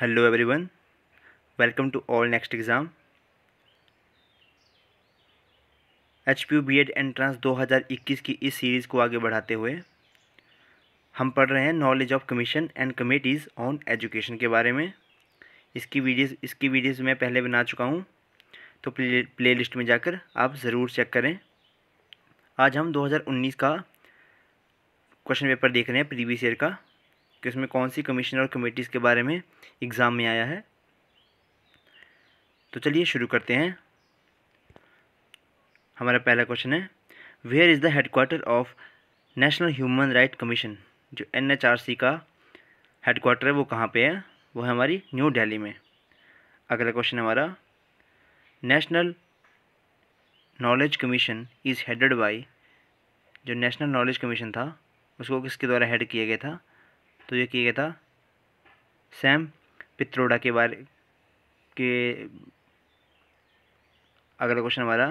hello everyone welcome to all next exam H P B Ed entrance 2021 की इस series को आगे बढ़ाते हुए हम पढ़ रहे हैं knowledge of commission and committees on education के बारे में इसकी वीडियोस इसकी वीडियोस मैं पहले बना चुका हूँ तो प्ले प्ले लिस्ट में जाकर आप ज़रूर चेक करें आज हम 2019 का क्वेश्चन पेपर देख रहे हैं प्रीवियस ईयर का कि उसमें कौन सी कमीशन और कमेटीज़ के बारे में एग्ज़ाम में आया है तो चलिए शुरू करते हैं हमारा पहला क्वेश्चन है where is the headquarter of national human right commission जो एन एच आर सी का हेड क्वार्टर है वो कहाँ पे है वो है हमारी न्यू दिल्ली में अगला क्वेश्चन हमारा national knowledge commission is headed by जो नेशनल नॉलेज कमीशन था उसको किसके द्वारा हेड किया गया था तो ये किया गया था सैम पित्रोडा के बारे के अगला क्वेश्चन हमारा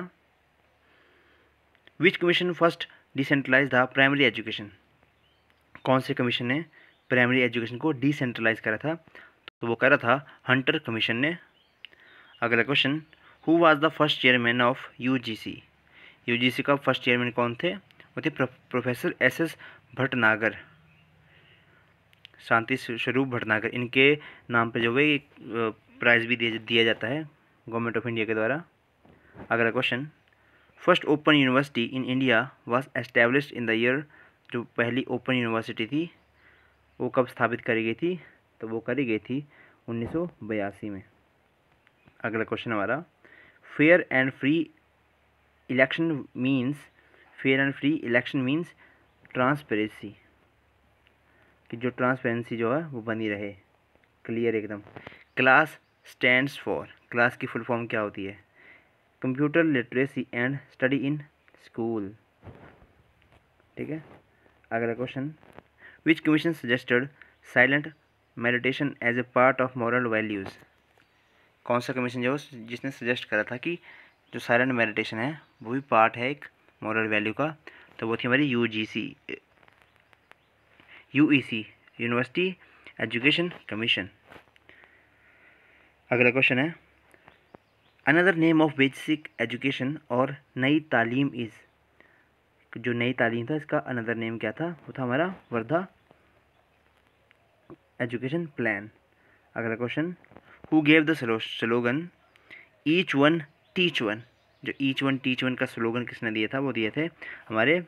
which commission first decentralize the primary education कौन से कमीशन ने प्राइमरी एजुकेशन को डिसेंट्रलाइज करा था तो वो करा था हंटर कमीशन ने अगला question who was the first chairman of UGC UGC का फर्स्ट चेयरमैन कौन थे वो थे professor S S Bhatnagar Shanti Swaroop Bhatnagar इनके नाम पे जो है प्राइज़ भी दिया जाता है गवर्नमेंट ऑफ इंडिया के द्वारा अगला question first open university in India was establish in the year जो पहली ओपन यूनिवर्सिटी थी वो कब स्थापित करी गई थी तो वो करी गई थी उन्नीस में अगला क्वेश्चन हमारा fair and free election means fair and free election means transparency कि जो ट्रांसपेरेंसी जो है वो बनी रहे क्लियर एकदम क्लास स्टैंड्स फॉर क्लास की फुल फॉर्म क्या होती है computer literacy and study in school ठीक है अगला question which commission suggested silent meditation as a part of moral values कौन सा कमीशन जो जिसने सजेस्ट करा था कि जो साइलेंट मेडिटेशन है वो भी पार्ट है एक मॉरल वैल्यू का तो वो थी हमारी U G C C university education commission अगला क्वेश्चन है another name of basic education और नई तालीम इज़ जो नई तालीम था इसका अनदर नेम क्या था वो था हमारा वर्धा एजुकेशन प्लान अगला question who gave the slogan each one teach one जो ईच वन टीच वन का स्लोगन किसने दिया था वो दिए थे हमारे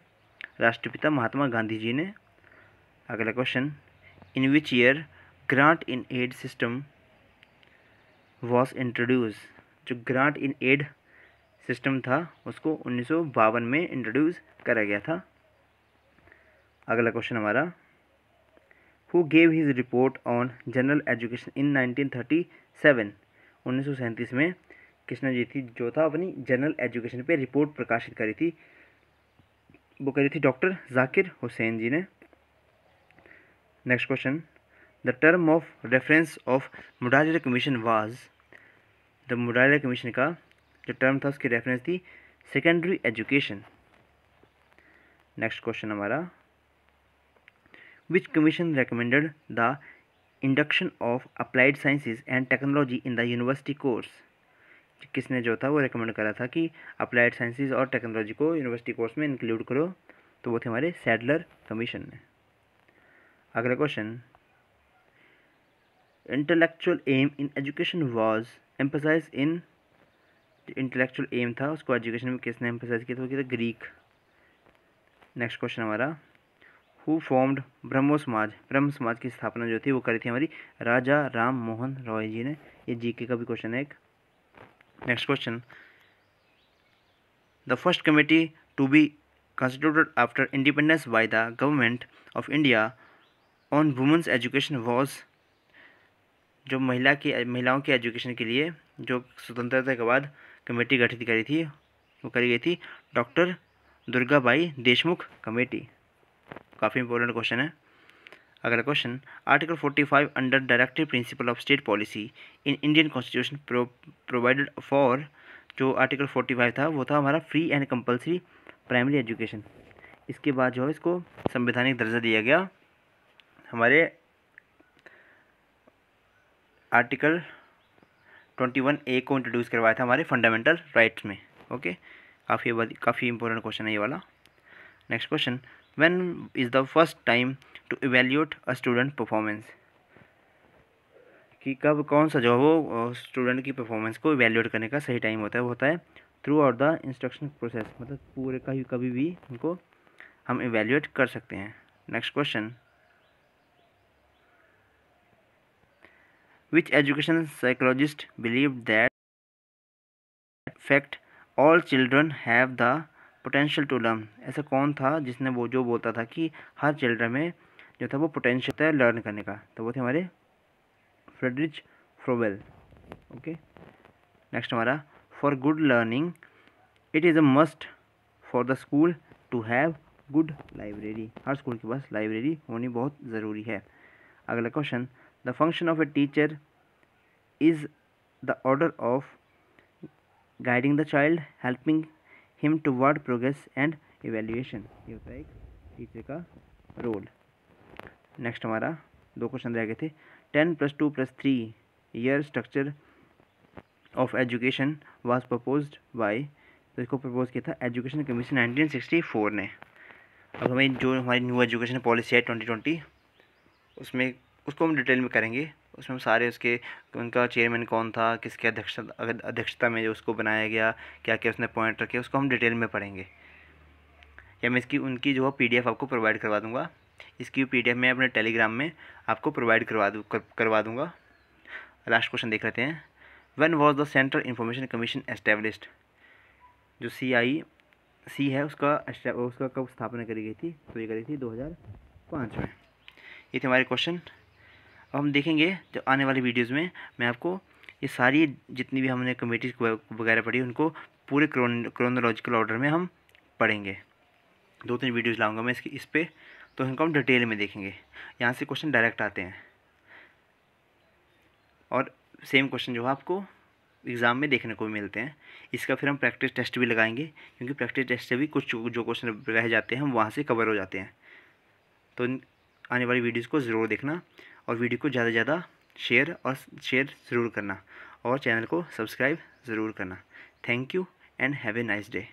राष्ट्रपिता महात्मा गांधी जी ने अगला question in which year grant in aid system was introduce जो ग्रांट इन एड सिस्टम था उसको उन्नीस में इंट्रोड्यूस करा गया था अगला क्वेश्चन हमारा who gave his report on general education in 1937 उन्नीस में कृष्णा जी थी जो था अपनी जनरल एजुकेशन पे रिपोर्ट प्रकाशित करी थी वो करी थी डॉक्टर जाकिर हुसैन जी ने next question the term of reference of Mudaliar commission was the Mudaliar commission का जो टर्म था उसकी रेफरेंस थी सेकेंडरी एजुकेशन नेक्स्ट क्वेश्चन हमारा which commission recommended the induction of applied sciences and technology in the university course किसने जो था वो रिकमेंड करा था कि अप्लाइड साइंसेज और टेक्नोलॉजी को यूनिवर्सिटी कोर्स में इंक्लूड करो तो वो थे हमारे सैडलर कमीशन ने अगला question intellectual aim in education was emphasize in जो इंटेलेक्चुअल एम था उसको एजुकेशन में किसने एम्फोसाइज किया था वो किया था ग्रीक नेक्स्ट क्वेश्चन हमारा हु फॉर्म्ड ब्रह्मो समाज ब्रह्म समाज की स्थापना जो थी वो करी थी हमारी राजा राम मोहन रॉय जी ने ये जीके का भी क्वेश्चन है एक next question the first committee to be constituted after independence by the government of India on women's education was जो महिला की महिलाओं के एजुकेशन के लिए जो स्वतंत्रता के बाद कमेटी गठित करी थी वो करी गई थी डॉक्टर दुर्गाबाई देशमुख कमेटी काफ़ी इंपॉर्टेंट क्वेश्चन है अगला question article 45 under directive principle of state policy in Indian constitution provided for जो आर्टिकल 45 था वो था हमारा free and compulsory primary education इसके बाद जो है इसको संवैधानिक दर्जा दिया गया हमारे आर्टिकल ट्वेंटी वन ए को इंट्रोड्यूस करवाया था हमारे फंडामेंटल राइट्स में ओके काफ़ी काफ़ी इंपॉर्टेंट क्वेश्चन है ये वाला next question when is the first time to evaluate a student performance कि कब कौन सा जो है वो स्टूडेंट की परफॉर्मेंस को इवेल्यूएट करने का सही टाइम होता है वो होता है throughout the instruction process मतलब पूरे कभी कभी भी उनको हम इवेल्यूएट कर सकते हैं next question which education psychologist believed that fact all children have the potential to learn ऐसा कौन था जिसने वो जो बोलता था कि हर चिल्ड्रन में जो था वो पोटेंशियल था लर्न करने का तो वो थे हमारे फ्रेडरिच फ्रोवेल ओके नेक्स्ट हमारा for good learning it is a must for the school to have good library हर स्कूल के पास लाइब्रेरी होनी बहुत ज़रूरी है अगला question the function of a teacher is the order of guiding the child helping him toward progress and evaluation ये होता है एक टीचर का रोल नेक्स्ट हमारा दो क्वेश्चन रह गए थे ten plus two plus three year structure of education was propose by तो इसको प्रपोज किया था education commission nineteen sixty four ने अब हमें जो हमारी न्यू एजुकेशन पॉलिसी है ट्वेंटी ट्वेंटी उसमें उसको हम डिटेल में करेंगे उसमें हम सारे उसके उनका चेयरमैन कौन था किसके अध्यक्षता अध्यक्षता में जो उसको बनाया गया क्या क्या उसने पॉइंट रखे उसको हम डिटेल में पढ़ेंगे या मैं इसकी उनकी जो है पी आपको प्रोवाइड करवा दूँगा इसकी पी डी मैं अपने टेलीग्राम में आपको प्रोवाइड करवा दू करवा दूँगा लास्ट क्वेश्चन देख लेते हैं one was the central information commission established जो सी आई सी है उसका उसका कब स्थापना करी गई थी तो ये करी थी 2005 में ये थे हमारे क्वेश्चन अब हम देखेंगे जो आने वाली वीडियोज़ में मैं आपको ये सारी जितनी भी हमने कमेटीज वगैरह पढ़ी उनको पूरे क्रोनोलॉजिकल ऑर्डर में हम पढ़ेंगे दो तीन वीडियोज़ लाऊंगा मैं इसकी इस पर तो इनको हम डिटेल में देखेंगे यहाँ से क्वेश्चन डायरेक्ट आते हैं और सेम क्वेश्चन जो है आपको एग्ज़ाम में देखने को भी मिलते हैं इसका फिर हम प्रैक्टिस टेस्ट भी लगाएंगे क्योंकि प्रैक्टिस टेस्ट से भी कुछ जो क्वेश्चन रह जाते हैं हम वहाँ से कवर हो जाते हैं तो आने वाली वीडियोज़ को ज़रूर देखना और वीडियो को ज़्यादा से ज़्यादा शेयर और शेयर ज़रूर करना और चैनल को सब्सक्राइब ज़रूर करना thank you and have a nice day